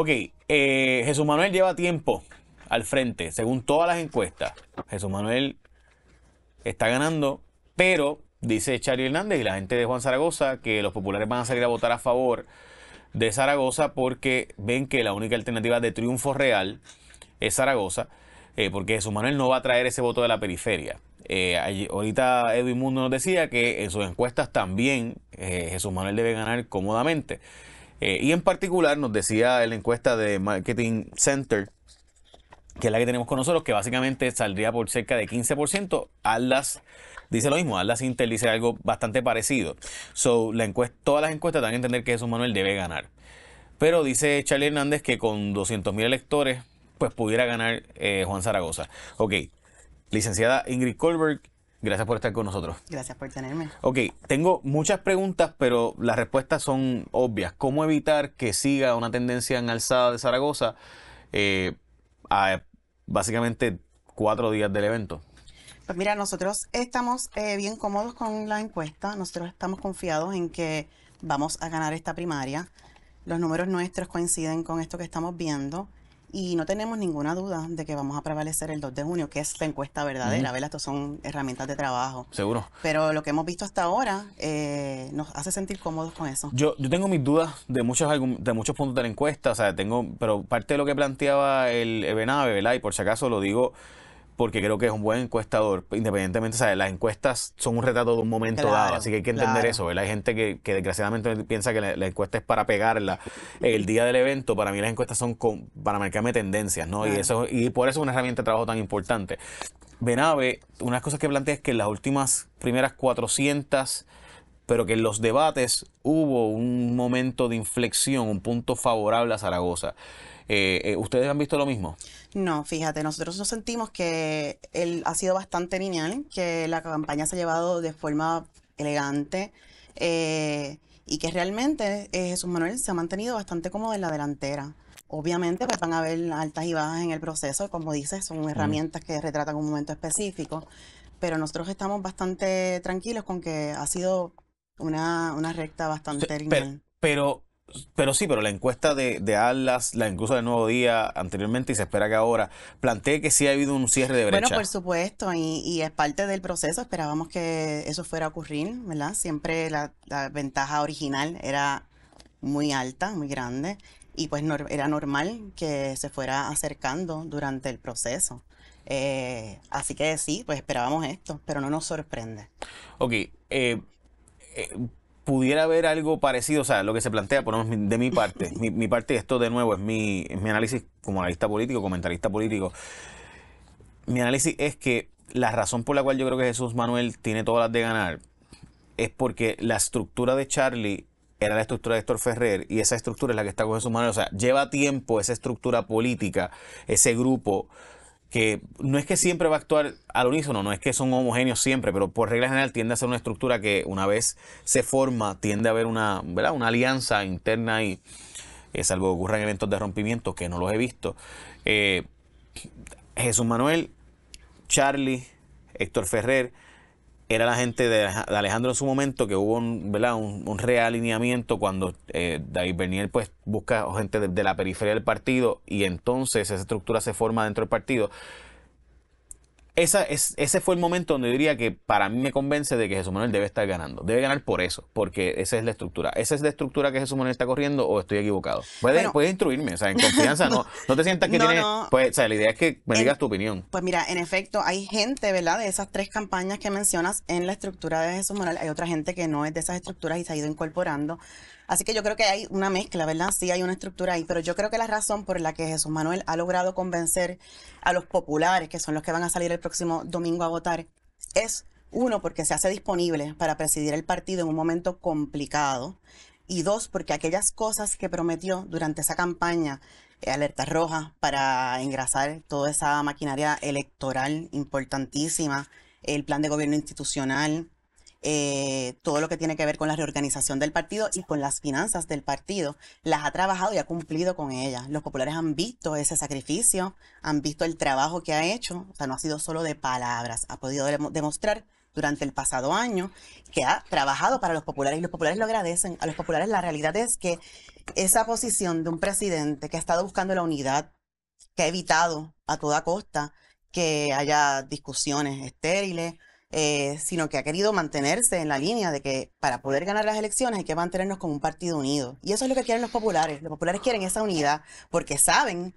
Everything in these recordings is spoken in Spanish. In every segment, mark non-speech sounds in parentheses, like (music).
Ok, eh, Jesús Manuel lleva tiempo al frente, según todas las encuestas. Jesús Manuel está ganando, pero dice Charlie Hernández y la gente de Juan Zaragoza que los populares van a salir a votar a favor de Zaragoza porque ven que la única alternativa de triunfo real es Zaragoza, eh, porque Jesús Manuel no va a traer ese voto de la periferia. Eh, ahorita Edwin Mundo nos decía que en sus encuestas también Jesús Manuel debe ganar cómodamente. Eh, y en particular nos decía la encuesta de Marketing Center, que es la que tenemos con nosotros, que básicamente saldría por cerca de 15%. Atlas dice lo mismo, Atlas Intel dice algo bastante parecido. So, la encuesta, todas las encuestas dan a entender que Jesús Manuel debe ganar. Pero dice Charlie Hernández que con 200.000 electores, pues pudiera ganar eh, Juan Zaragoza. Ok, licenciada Ingrid Colberg Gracias por estar con nosotros. Gracias por tenerme. Ok, tengo muchas preguntas, pero las respuestas son obvias. ¿Cómo evitar que siga una tendencia en alzada de Zaragoza eh, a básicamente cuatro días del evento? Pues mira, nosotros estamos eh, bien cómodos con la encuesta. Nosotros estamos confiados en que vamos a ganar esta primaria. Los números nuestros coinciden con esto que estamos viendo. Y no tenemos ninguna duda de que vamos a prevalecer el 2 de junio, que es la encuesta verdadera, ¿verdad? Estos son herramientas de trabajo. Seguro. Pero lo que hemos visto hasta ahora eh, nos hace sentir cómodos con eso. Yo, yo tengo mis dudas de muchos de muchos puntos de la encuesta, o sea, tengo, pero parte de lo que planteaba el Ebenave, ¿verdad? Y por si acaso lo digo porque creo que es un buen encuestador, independientemente, las encuestas son un retrato de un momento dado, así que hay que entender eso, Hay gente que, desgraciadamente piensa que la, encuesta es para pegarla el día del evento, para mí las encuestas son para marcarme tendencias, ¿no? Y, eso, y por eso es una herramienta de trabajo tan importante. Benave, unas cosas que plantea es que las últimas primeras 400 pero que en los debates hubo un momento de inflexión, un punto favorable a Zaragoza. Eh, eh, ¿Ustedes han visto lo mismo? No, fíjate, nosotros nos sentimos que él ha sido bastante lineal, que la campaña se ha llevado de forma elegante eh, y que realmente Jesús Manuel se ha mantenido bastante cómodo en la delantera. Obviamente pues, van a haber altas y bajas en el proceso, como dices, son herramientas que retratan un momento específico, pero nosotros estamos bastante tranquilos con que ha sido una, recta bastante Pero, pero, sí, pero la encuesta de, de Atlas, la incluso de Nuevo Día anteriormente y se espera que ahora, plantee que sí ha habido un cierre de brecha. Bueno, por supuesto, y, es parte del proceso, esperábamos que eso fuera a ocurrir, ¿verdad? Siempre la, ventaja original era muy alta, muy grande, y pues era normal que se fuera acercando durante el proceso. Eh, así que sí, pues esperábamos esto, pero no nos sorprende. Ok, eh, eh, pudiera haber algo parecido, o sea, lo que se plantea, por lo menos de mi parte, (laughs) mi, mi parte, esto de nuevo es mi, es mi análisis como analista político, comentarista político, mi análisis es que la razón por la cual yo creo que Jesús Manuel tiene todas las de ganar es porque la estructura de Charlie era la estructura de Héctor Ferrer y esa estructura es la que está con Jesús Manuel. O sea, lleva tiempo esa estructura política, ese grupo que no es que siempre va a actuar al unísono, no es que son homogéneos siempre, pero por regla general tiende a ser una estructura que una vez se forma, tiende a haber una, una alianza interna y es algo que en eventos de rompimiento, que no los he visto. Eh, Jesús Manuel, Charlie, Héctor Ferrer, era la gente de, Alejandro en su momento, que hubo un, ¿verdad? un, realineamiento cuando eh, David Bernier pues, busca gente de, la periferia del partido y entonces esa estructura se forma dentro del partido. Esa, es, ese fue el momento donde yo diría que para mí me convence de que Jesús Manuel debe estar ganando. Debe ganar por eso, porque esa es la estructura. ¿Esa es la estructura que Jesús Manuel está corriendo o estoy equivocado? Puedes, puedes instruirme, o sea, en (laughs) confianza, no, no, te sientas que no, tienes. Pues, o sea, la idea es que me digas tu opinión. Pues mira, en efecto, hay gente, ¿verdad?, de esas tres campañas que mencionas en la estructura de Jesús Manuel. Hay otra gente que no es de esas estructuras y se ha ido incorporando. Así que yo creo que hay una mezcla, ¿verdad? Sí hay una estructura ahí, pero yo creo que la razón por la que Jesús Manuel ha logrado convencer a los populares, que son los que van a salir el próximo domingo a votar, es uno, porque se hace disponible para presidir el partido en un momento complicado, y dos, porque aquellas cosas que prometió durante esa campaña, eh, alerta roja, para engrasar toda esa maquinaria electoral importantísima, el plan de gobierno institucional, eh, todo lo que tiene que ver con la reorganización del partido y con las finanzas del partido, las ha trabajado y ha cumplido con ellas. Los populares han visto ese sacrificio, han visto el trabajo que ha hecho, o sea, no ha sido solo de palabras, ha podido demostrar durante el pasado año, que ha trabajado para los populares y los populares lo agradecen. A los populares la realidad es que esa posición de un presidente que ha estado buscando la unidad, que ha evitado a toda costa que haya discusiones estériles eh, sino que ha querido mantenerse en la línea de que para poder ganar las elecciones hay que mantenernos como un partido unido. Y eso es lo que quieren los populares. Los populares quieren esa unidad porque saben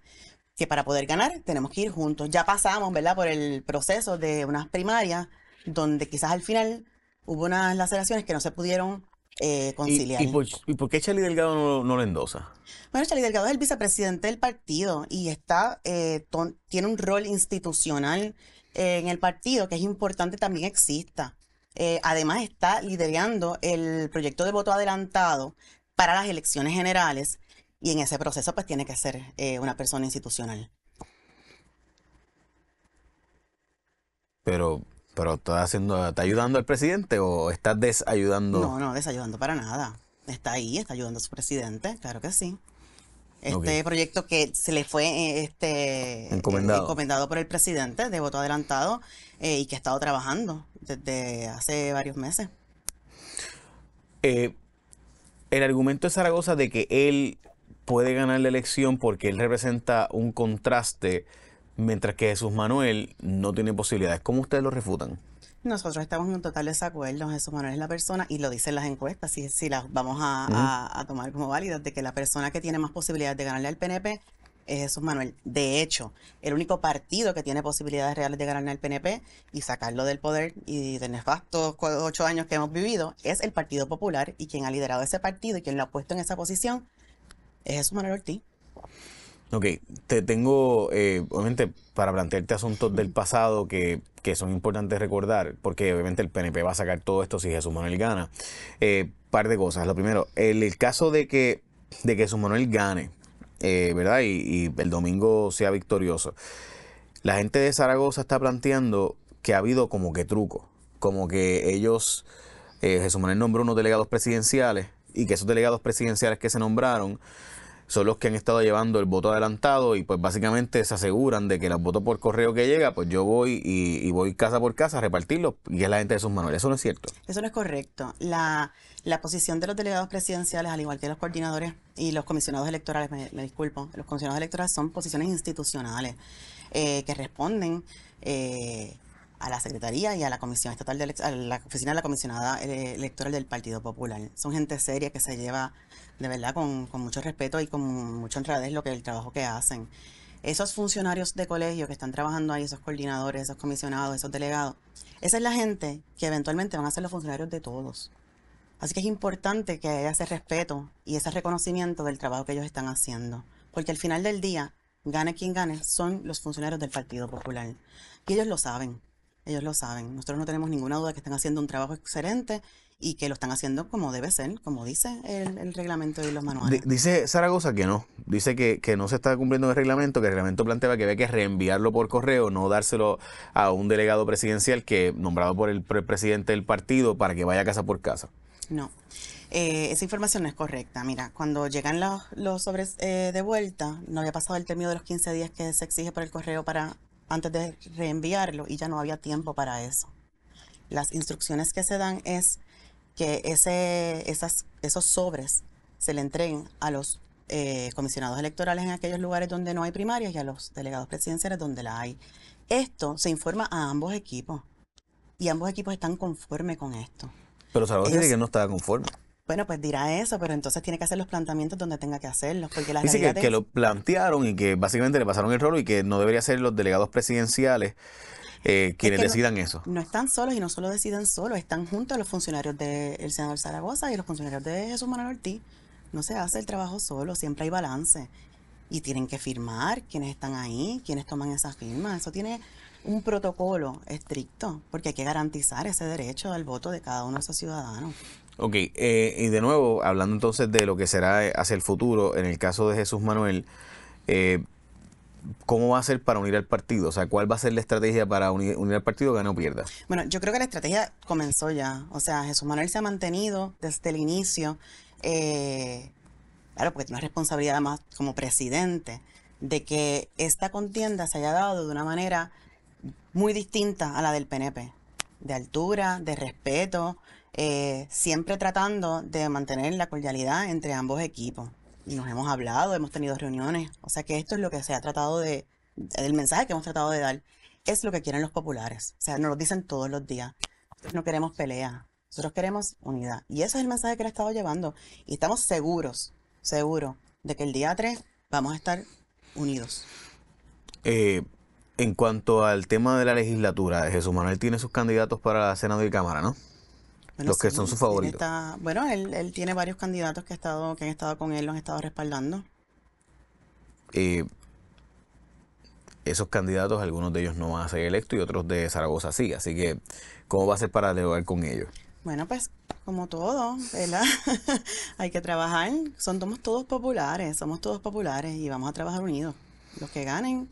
que para poder ganar tenemos que ir juntos. Ya pasamos, ¿verdad?, por el proceso de unas primarias donde quizás al final hubo unas laceraciones que no se pudieron eh, conciliar. ¿Y, por, qué Charlie Delgado no, no lo endosa? Bueno, Charlie Delgado es el vicepresidente del partido y está eh, tiene un rol institucional en el partido, que es importante también exista. Eh, además está liderando el proyecto de voto adelantado para las elecciones generales y en ese proceso pues tiene que ser eh, una persona institucional. Pero, pero está haciendo, está ayudando al presidente o está desayudando? No, no, desayudando para nada. Está ahí, está ayudando a su presidente, claro que sí este proyecto que se le fue eh, este, encomendado. por el presidente de voto adelantado eh, y que ha estado trabajando desde hace varios meses. Eh, el argumento de Zaragoza de que él puede ganar la elección porque él representa un contraste, mientras que Jesús Manuel no tiene posibilidades. ¿Cómo ustedes lo refutan? Nosotros estamos en un total desacuerdo, Jesús Manuel es la persona, y lo dicen las encuestas, si, las vamos a, tomar como válidas, de que la persona que tiene más posibilidades de ganarle al PNP es Jesús Manuel. De hecho, el único partido que tiene posibilidades reales de ganarle al PNP y sacarlo del poder y de nefastos ocho años que hemos vivido es el Partido Popular, y quien ha liderado ese partido y quien lo ha puesto en esa posición es Jesús Manuel Ortiz. Ok, te tengo, eh, obviamente, para plantearte asuntos del pasado que, que, son importantes recordar, porque obviamente el PNP va a sacar todo esto si Jesús Manuel gana. Eh, par de cosas. Lo primero, el, caso de que, de que Jesús Manuel gane, eh, ¿verdad? Y, el domingo sea victorioso. La gente de Zaragoza está planteando que ha habido como que truco, como que ellos, eh, Jesús Manuel nombró unos delegados presidenciales y que esos delegados presidenciales que se nombraron son los que han estado llevando el voto adelantado y pues básicamente se aseguran de que los votos por correo que llega, pues yo voy y, voy casa por casa a repartirlos y es la gente de sus manuales. Eso no es cierto. Eso no es correcto. La, la posición de los delegados presidenciales, al igual que los coordinadores y los comisionados electorales, me, disculpo, los comisionados electorales son posiciones institucionales eh, que responden. Eh, a la Secretaría y a la Comisión Estatal de la Oficina de la Comisionada eh, Electoral del Partido Popular. Son gente seria que se lleva de verdad con, mucho respeto y con mucha honradez lo que el trabajo que hacen. Esos funcionarios de colegio que están trabajando ahí, esos coordinadores, esos comisionados, esos delegados, esa es la gente que eventualmente van a ser los funcionarios de todos. Así que es importante que haya ese respeto y ese reconocimiento del trabajo que ellos están haciendo. Porque al final del día, gane quien gane, son los funcionarios del Partido Popular. Y ellos lo saben. Ellos lo saben. Nosotros no tenemos ninguna duda que están haciendo un trabajo excelente y que lo están haciendo como debe ser, como dice el, reglamento y los manuales. dice Zaragoza que no. Dice que, no se está cumpliendo el reglamento, que el reglamento planteaba que había que reenviarlo por correo, no dárselo a un delegado presidencial que nombrado por el presidente del partido para que vaya casa por casa. No. Eh, esa información no es correcta. Mira, cuando llegan los, sobres eh, de vuelta, no había pasado el término de los 15 días que se exige por el correo para antes de reenviarlo y ya no había tiempo para eso. Las instrucciones que se dan es que ese, esas, esos sobres se le entreguen a los eh, comisionados electorales en aquellos lugares donde no hay primarias y a los delegados presidenciales donde la hay. Esto se informa a ambos equipos y ambos equipos están conformes con esto. Pero Salvador dice que no estaba conforme. Bueno, pues dirá eso, pero entonces tiene que hacer los planteamientos donde tenga que hacerlos. Porque la Dice que, lo plantearon y que básicamente le pasaron el rolo y que no debería ser los delegados presidenciales. Eh, quienes decidan eso. No están solos y no solo deciden solos, están juntos los funcionarios del senador Zaragoza y los funcionarios de Jesús Manuel Ortiz. No se hace el trabajo solo, siempre hay balance. Y tienen que firmar quienes están ahí, quienes toman esas firmas. Eso tiene un protocolo estricto, porque hay que garantizar ese derecho al voto de cada uno de esos ciudadanos. Ok, eh, y de nuevo, hablando entonces de lo que será hacia el futuro, en el caso de Jesús Manuel, eh, ¿Cómo va a ser para unir al partido? O sea, ¿cuál va a ser la estrategia para unir, al partido, gane o pierda? Bueno, yo creo que la estrategia comenzó ya. O sea, Jesús Manuel se ha mantenido desde el inicio, eh, claro, porque tiene una responsabilidad además como presidente, de que esta contienda se haya dado de una manera muy distinta a la del PNP, de altura, de respeto, eh, siempre tratando de mantener la cordialidad entre ambos equipos. Y nos hemos hablado, hemos tenido reuniones. O sea que esto es lo que se ha tratado de, el mensaje que hemos tratado de dar, es lo que quieren los populares. O sea, nos lo dicen todos los días. Nosotros no queremos pelea, nosotros queremos unidad. Y ese es el mensaje que le he estado llevando. Y estamos seguros, seguros, de que el día 3 vamos a estar unidos. Eh, en cuanto al tema de la legislatura, Jesús Manuel tiene sus candidatos para Senado y Cámara, ¿no? los que son sus favoritos. bueno, él, él, tiene varios candidatos que, ha estado, que han estado con él, los han estado respaldando. y eh, esos candidatos, algunos de ellos no van a ser electos y otros de Zaragoza sí. Así que, ¿cómo va a ser para dialogar con ellos? Bueno, pues como todo, ¿verdad? (laughs) Hay que trabajar. somos todos populares, somos todos populares y vamos a trabajar unidos. Los que ganen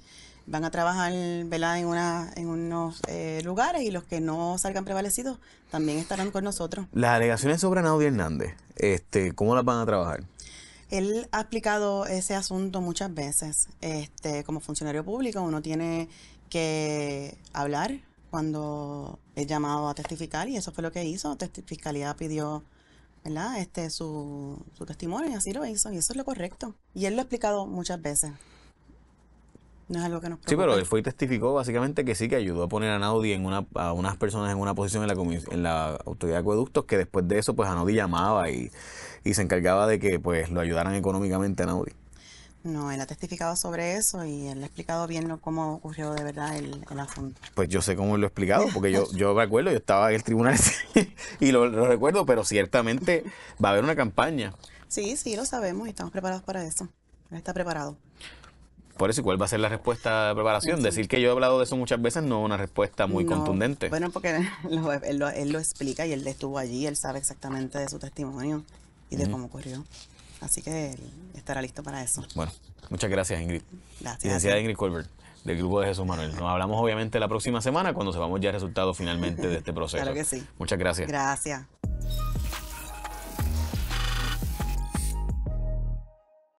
van a trabajar en, una, en unos eh, lugares y los que no salgan prevalecidos también estarán con nosotros. Las alegaciones sobre Naudi Hernández, este, ¿cómo las van a trabajar? Él ha explicado ese asunto muchas veces. Este, como funcionario público uno tiene que hablar cuando es llamado a testificar y eso fue lo que hizo. Fiscalía pidió ¿verdad? Este, su, su testimonio y así lo hizo y eso es lo correcto. Y él lo ha explicado muchas veces. No es algo que nos Sí, pero él fue y testificó básicamente que sí, que ayudó a poner a Naudi en una, a unas personas en una posición en la, en la autoridad de acueductos, que después de eso, pues a Naudi llamaba y, se encargaba de que pues lo ayudaran económicamente a Naudi. No, él ha testificado sobre eso y él ha explicado bien cómo ocurrió de verdad el, asunto. Pues yo sé cómo lo he explicado, porque yo, (laughs) yo me yo estaba en el tribunal y lo, lo recuerdo, pero ciertamente va a haber una campaña. Sí, sí, lo sabemos y estamos preparados para eso. Él está preparado. Por eso, ¿y cuál va a ser la respuesta de preparación? Decir que yo he hablado de eso muchas veces no es una respuesta muy contundente. Bueno, porque (laughs) él, lo, explica y él estuvo allí, él sabe exactamente de su testimonio y de cómo ocurrió. Así que él estará listo para eso. Bueno, muchas gracias, Ingrid. Gracias. Licenciada Ingrid Colbert del grupo de Jesús Manuel. Nos hablamos obviamente la próxima semana cuando sepamos ya el resultado finalmente de este (laughs) proceso. claro que sí. Muchas gracias. Gracias.